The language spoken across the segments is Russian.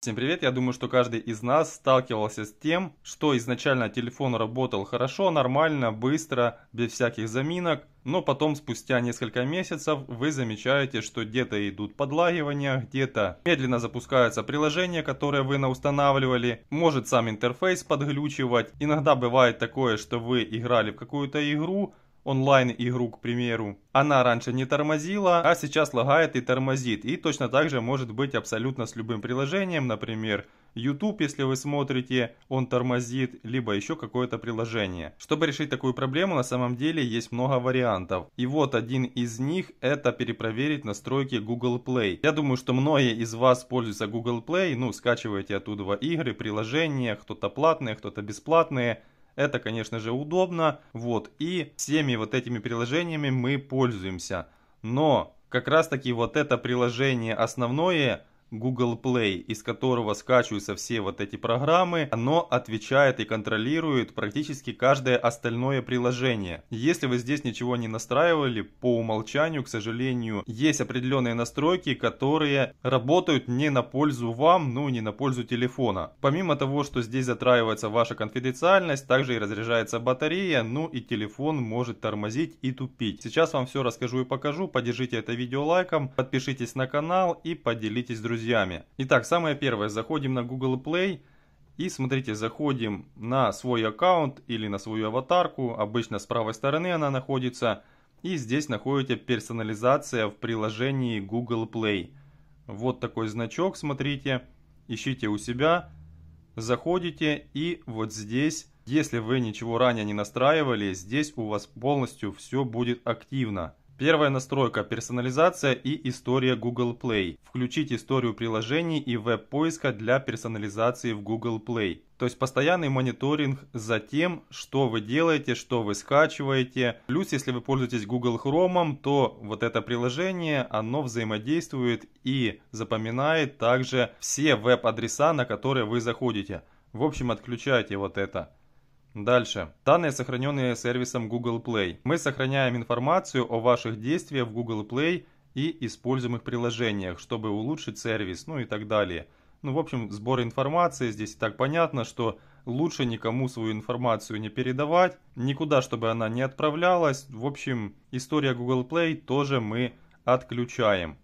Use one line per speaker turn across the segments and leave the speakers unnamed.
Всем привет, я думаю, что каждый из нас сталкивался с тем, что изначально телефон работал хорошо, нормально, быстро, без всяких заминок, но потом спустя несколько месяцев вы замечаете, что где-то идут подлагивания, где-то медленно запускаются приложения, которые вы наустанавливали, может сам интерфейс подглючивать, иногда бывает такое, что вы играли в какую-то игру, онлайн-игру, к примеру, она раньше не тормозила, а сейчас лагает и тормозит. И точно так же может быть абсолютно с любым приложением, например, YouTube, если вы смотрите, он тормозит, либо еще какое-то приложение. Чтобы решить такую проблему, на самом деле есть много вариантов. И вот один из них – это перепроверить настройки Google Play. Я думаю, что многие из вас пользуются Google Play, ну, скачиваете оттуда игры, приложения, кто-то платные, кто-то бесплатные – это, конечно же, удобно. Вот, и всеми вот этими приложениями мы пользуемся. Но как раз таки вот это приложение основное Google Play, из которого скачиваются все вот эти программы, оно отвечает и контролирует практически каждое остальное приложение. Если вы здесь ничего не настраивали, по умолчанию, к сожалению, есть определенные настройки, которые работают не на пользу вам, ну не на пользу телефона. Помимо того, что здесь затраивается ваша конфиденциальность, также и разряжается батарея, ну и телефон может тормозить и тупить. Сейчас вам все расскажу и покажу, поддержите это видео лайком, подпишитесь на канал и поделитесь с друзьями друзьями. Итак, самое первое, заходим на Google Play и смотрите, заходим на свой аккаунт или на свою аватарку, обычно с правой стороны она находится, и здесь находите персонализация в приложении Google Play. Вот такой значок, смотрите, ищите у себя, заходите и вот здесь, если вы ничего ранее не настраивали, здесь у вас полностью все будет активно. Первая настройка – персонализация и история Google Play. Включить историю приложений и веб-поиска для персонализации в Google Play. То есть постоянный мониторинг за тем, что вы делаете, что вы скачиваете. Плюс, если вы пользуетесь Google Chrome, то вот это приложение, оно взаимодействует и запоминает также все веб-адреса, на которые вы заходите. В общем, отключайте вот это. Дальше. Данные, сохраненные сервисом Google Play. Мы сохраняем информацию о ваших действиях в Google Play и используемых приложениях, чтобы улучшить сервис, ну и так далее. Ну, в общем, сбор информации. Здесь и так понятно, что лучше никому свою информацию не передавать, никуда, чтобы она не отправлялась. В общем, история Google Play тоже мы отключаем.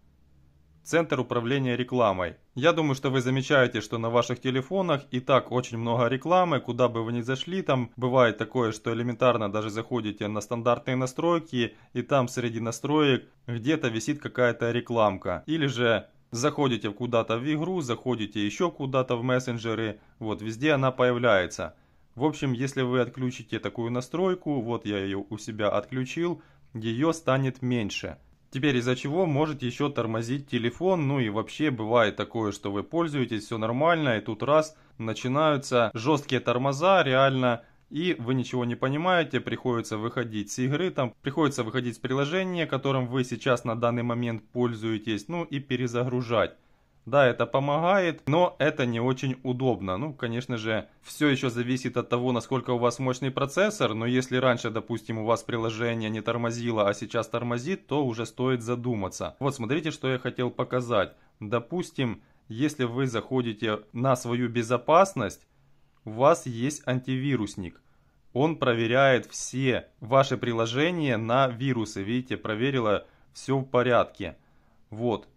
Центр управления рекламой. Я думаю, что вы замечаете, что на ваших телефонах и так очень много рекламы, куда бы вы ни зашли, там бывает такое, что элементарно даже заходите на стандартные настройки, и там среди настроек где-то висит какая-то рекламка. Или же заходите куда-то в игру, заходите еще куда-то в мессенджеры, вот везде она появляется. В общем, если вы отключите такую настройку, вот я ее у себя отключил, ее станет меньше. Теперь из-за чего может еще тормозить телефон, ну и вообще бывает такое, что вы пользуетесь, все нормально, и тут раз начинаются жесткие тормоза, реально и вы ничего не понимаете, приходится выходить с игры, там приходится выходить с приложения, которым вы сейчас на данный момент пользуетесь, ну и перезагружать. Да, это помогает, но это не очень удобно. Ну, конечно же, все еще зависит от того, насколько у вас мощный процессор, но если раньше, допустим, у вас приложение не тормозило, а сейчас тормозит, то уже стоит задуматься. Вот смотрите, что я хотел показать. Допустим, если вы заходите на свою безопасность, у вас есть антивирусник. Он проверяет все ваши приложения на вирусы. Видите, проверила все в порядке. Вот,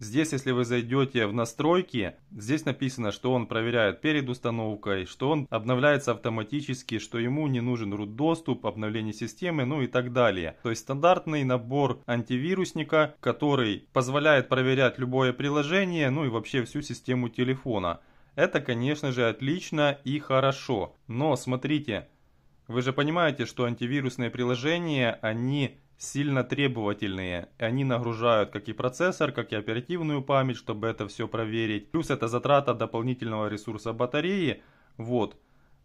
Здесь, если вы зайдете в настройки, здесь написано, что он проверяет перед установкой, что он обновляется автоматически, что ему не нужен root доступ, обновление системы, ну и так далее. То есть стандартный набор антивирусника, который позволяет проверять любое приложение, ну и вообще всю систему телефона. Это, конечно же, отлично и хорошо. Но смотрите, вы же понимаете, что антивирусные приложения, они сильно требовательные. Они нагружают как и процессор, как и оперативную память, чтобы это все проверить. Плюс это затрата дополнительного ресурса батареи. Вот.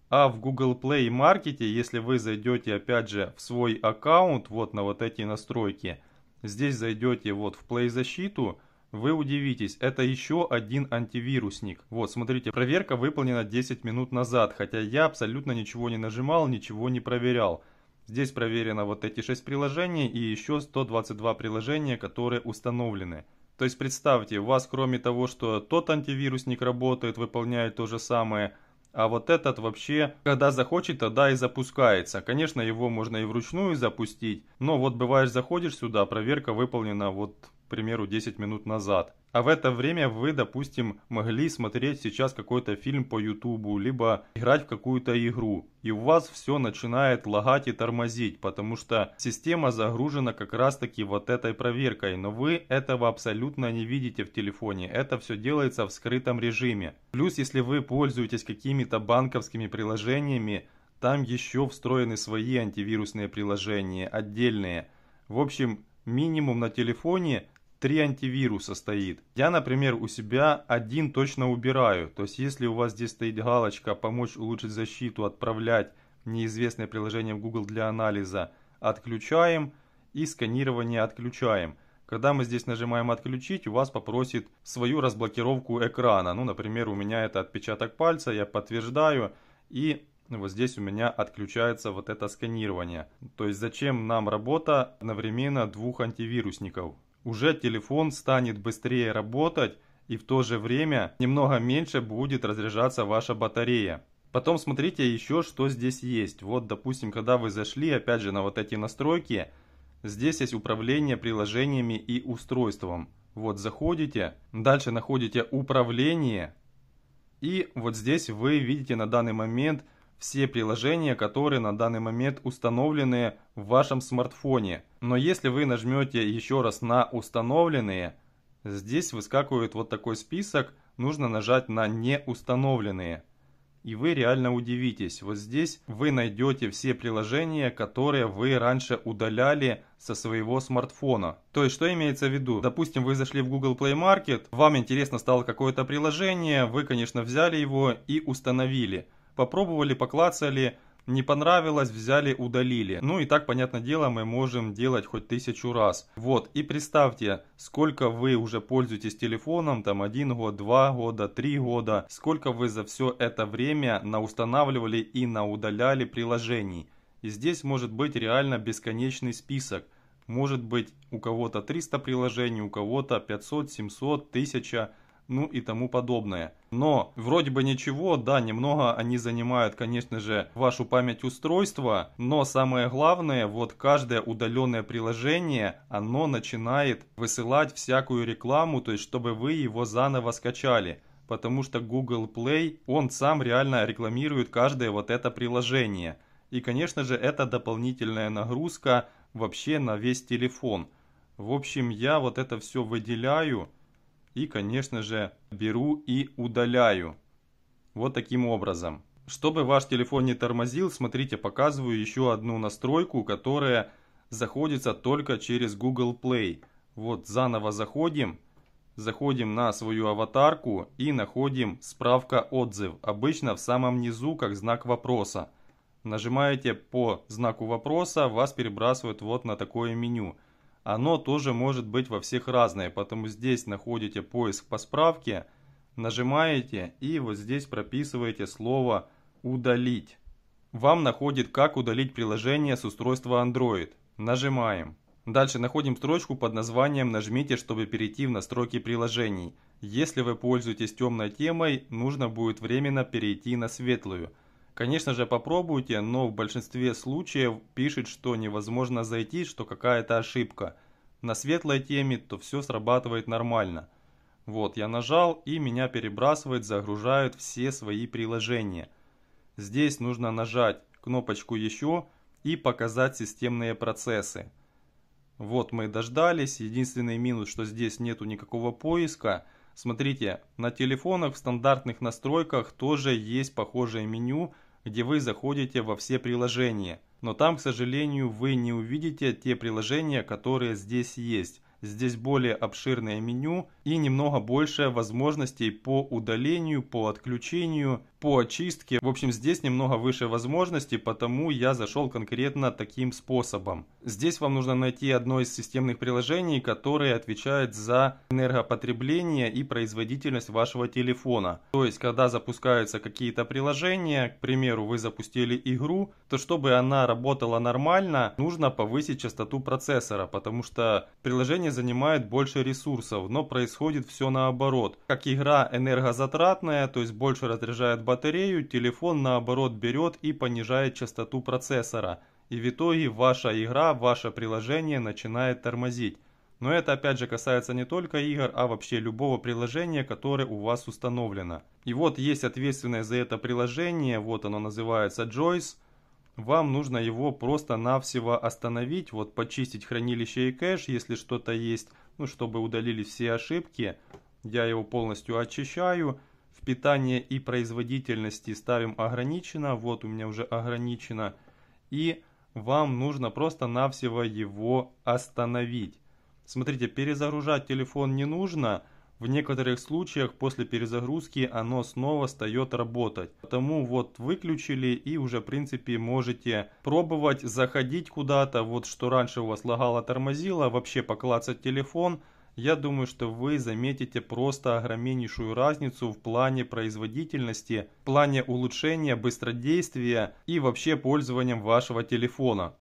А в Google Play Market, если вы зайдете опять же в свой аккаунт, вот на вот эти настройки, здесь зайдете вот в Play защиту, вы удивитесь, это еще один антивирусник. Вот, смотрите, проверка выполнена 10 минут назад, хотя я абсолютно ничего не нажимал, ничего не проверял. Здесь проверено вот эти 6 приложений и еще 122 приложения, которые установлены. То есть представьте, у вас кроме того, что тот антивирусник работает, выполняет то же самое, а вот этот вообще, когда захочет, тогда и запускается. Конечно, его можно и вручную запустить, но вот бываешь заходишь сюда, проверка выполнена вот примеру, 10 минут назад. А в это время вы, допустим, могли смотреть сейчас какой-то фильм по ютубу, либо играть в какую-то игру. И у вас все начинает лагать и тормозить, потому что система загружена как раз таки вот этой проверкой. Но вы этого абсолютно не видите в телефоне. Это все делается в скрытом режиме. Плюс, если вы пользуетесь какими-то банковскими приложениями, там еще встроены свои антивирусные приложения, отдельные. В общем, минимум на телефоне три антивируса стоит. Я, например, у себя один точно убираю. То есть, если у вас здесь стоит галочка «Помочь улучшить защиту», «Отправлять неизвестное приложение в Google для анализа», отключаем и сканирование отключаем. Когда мы здесь нажимаем «Отключить», у вас попросит свою разблокировку экрана. Ну, например, у меня это отпечаток пальца, я подтверждаю, и вот здесь у меня отключается вот это сканирование. То есть зачем нам работа одновременно двух антивирусников? уже телефон станет быстрее работать и в то же время немного меньше будет разряжаться ваша батарея. Потом смотрите еще, что здесь есть. Вот, допустим, когда вы зашли, опять же, на вот эти настройки, здесь есть управление приложениями и устройством. Вот, заходите, дальше находите управление, и вот здесь вы видите на данный момент – все приложения, которые на данный момент установлены в вашем смартфоне. Но если вы нажмете еще раз на «Установленные», здесь выскакивает вот такой список, нужно нажать на «Не установленные». И вы реально удивитесь, вот здесь вы найдете все приложения, которые вы раньше удаляли со своего смартфона. То есть, что имеется в виду? Допустим, вы зашли в Google Play Market, вам интересно стало какое-то приложение, вы, конечно, взяли его и установили – попробовали, поклацали, не понравилось, взяли, удалили. Ну и так, понятное дело, мы можем делать хоть тысячу раз. Вот, и представьте, сколько вы уже пользуетесь телефоном, там один год, два года, три года, сколько вы за все это время наустанавливали и наудаляли приложений. И здесь может быть реально бесконечный список. Может быть у кого-то 300 приложений, у кого-то 500, 700, 1000 ну и тому подобное. Но вроде бы ничего, да, немного они занимают, конечно же, вашу память устройства, но самое главное, вот каждое удаленное приложение, оно начинает высылать всякую рекламу, то есть чтобы вы его заново скачали потому что Google Play, он сам реально рекламирует каждое вот это приложение. И, конечно же, это дополнительная нагрузка вообще на весь телефон. В общем, я вот это все выделяю, и, конечно же, беру и удаляю. Вот таким образом. Чтобы ваш телефон не тормозил, смотрите, показываю еще одну настройку, которая заходится только через Google Play. Вот заново заходим, заходим на свою аватарку и находим справка отзыв. Обычно в самом низу, как знак вопроса. Нажимаете по знаку вопроса, вас перебрасывают вот на такое меню – оно тоже может быть во всех разное, поэтому здесь находите поиск по справке, нажимаете и вот здесь прописываете слово «удалить». Вам находит, как удалить приложение с устройства Android. Нажимаем. Дальше находим строчку под названием «Нажмите, чтобы перейти в настройки приложений». Если вы пользуетесь темной темой, нужно будет временно перейти на светлую. Конечно же, попробуйте, но в большинстве случаев пишет, что невозможно зайти, что какая-то ошибка. На светлой теме то все срабатывает нормально. Вот, я нажал, и меня перебрасывает, загружают все свои приложения. Здесь нужно нажать кнопочку «Еще» и показать системные процессы. Вот мы дождались. Единственный минус, что здесь нету никакого поиска. Смотрите, на телефонах в стандартных настройках тоже есть похожее меню – где вы заходите во все приложения. Но там, к сожалению, вы не увидите те приложения, которые здесь есть. Здесь более обширное меню и немного больше возможностей по удалению, по отключению, по очистке. В общем, здесь немного выше возможностей, потому я зашел конкретно таким способом. Здесь вам нужно найти одно из системных приложений, которое отвечает за энергопотребление и производительность вашего телефона. То есть, когда запускаются какие-то приложения, к примеру, вы запустили игру, то чтобы она работала нормально, нужно повысить частоту процессора, потому что приложение плане занимает больше ресурсов, но происходит все наоборот. Как игра энергозатратная, то есть больше разряжает батарею, телефон наоборот берет и понижает частоту процессора. И в итоге ваша игра, ваше приложение начинает тормозить. Но это опять же касается не только игр, а вообще любого приложения, которое у вас установлено. И вот есть ответственное за это приложение, вот оно называется Joyce. Вам нужно его просто-навсего остановить, вот почистить хранилище и кэш, если что-то есть, ну, чтобы удалились все ошибки. Я его полностью очищаю. В питание и производительности ставим ограничено. Вот у меня уже ограничено. И вам нужно просто-навсего его остановить. Смотрите, перезагружать телефон не нужно. В некоторых случаях после перезагрузки оно снова встает работать. Потому вот выключили и уже в принципе можете пробовать заходить куда-то. Вот что раньше у вас лагало тормозило, вообще поклацать телефон. Я думаю, что вы заметите просто огромнейшую разницу в плане производительности, в плане улучшения быстродействия и вообще пользованием вашего телефона.